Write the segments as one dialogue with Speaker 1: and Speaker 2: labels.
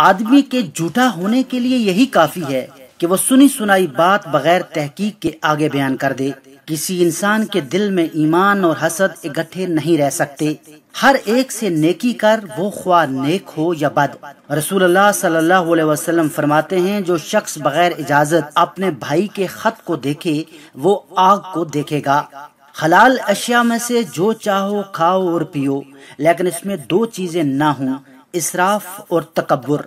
Speaker 1: आदमी के झूठा होने के लिए यही काफी है कि वो सुनी सुनाई बात बगैर तहकीक के आगे बयान कर दे किसी इंसान के दिल में ईमान और हसद इकट्ठे नहीं रह सकते हर एक से नेकी कर वो ख्वा नेक हो या बद रसूल सल्लल्लाहु अलैहि वसल्लम फरमाते हैं जो शख्स बगैर इजाजत अपने भाई के खत को देखे वो आग को देखेगा हलाल अशिया में से जो चाहो खाओ और पियो लेकिन इसमें दो चीजें ना हों इसराफ और तकबर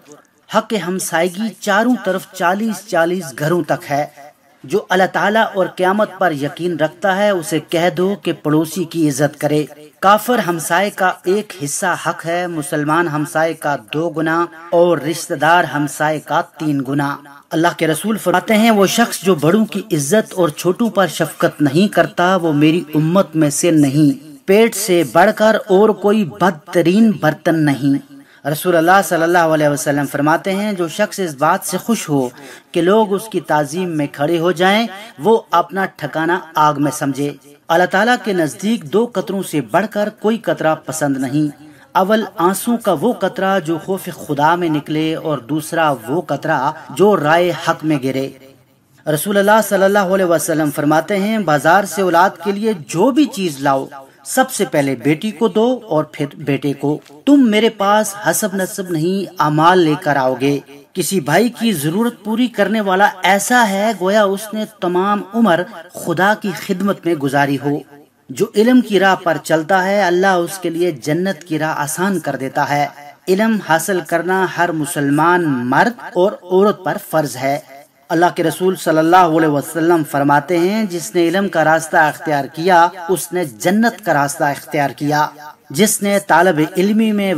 Speaker 1: हक हमसायगी चारों तरफ चालीस चालीस घरों तक है जो अल्लाह ताला और क्यामत पर यकीन रखता है उसे कह दो कि पड़ोसी की इज्जत करे काफर हमसाय का एक हिस्सा हक है मुसलमान हमसाय का दो गुना और रिश्तेदार हमसाय का तीन गुना अल्लाह के रसूल फरमाते हैं वो शख्स जो बड़ों की इज्जत और छोटों पर शफकत नहीं करता वो मेरी उम्मत में से नहीं पेट से बढ़कर और कोई बदतरीन बर्तन नहीं रसूल अल्लाह सल्लल्लाहु अलैहि वसल्लम फरमाते हैं जो शख्स इस बात से खुश हो कि लोग उसकी ताजीम में खड़े हो जाएं, वो अपना ठकाना आग में समझे अल्लाह ताला के नज़दीक दो कतरों से बढ़कर कोई कतरा पसंद नहीं अवल आंसू का वो कतरा जो खौफ खुदा में निकले और दूसरा वो कतरा जो राय हक में गिरे रसूल अल्लाह सल्लल्लाहु अलैहि वसल्लम फरमाते हैं बाजार से औलाद के लिए जो भी चीज़ लाओ सबसे पहले बेटी को दो और फिर बेटे को तुम मेरे पास हसब नसब नहीं अमाल लेकर आओगे किसी भाई की जरूरत पूरी करने वाला ऐसा है गोया उसने तमाम उम्र खुदा की खिदमत में गुजारी हो जो इलम की राह पर चलता है अल्लाह उसके लिए जन्नत की राह आसान कर देता है इलम हासिल करना हर मुसलमान मर्द और औरत पर फर्ज है अल्लाह के रसूल सल्लल्लाहु अलैहि वसल्लम फरमाते हैं जिसने इलम का रास्ता अख्तियार किया उसने जन्नत का रास्ता अख्तियार किया जिसने तालब इलमी में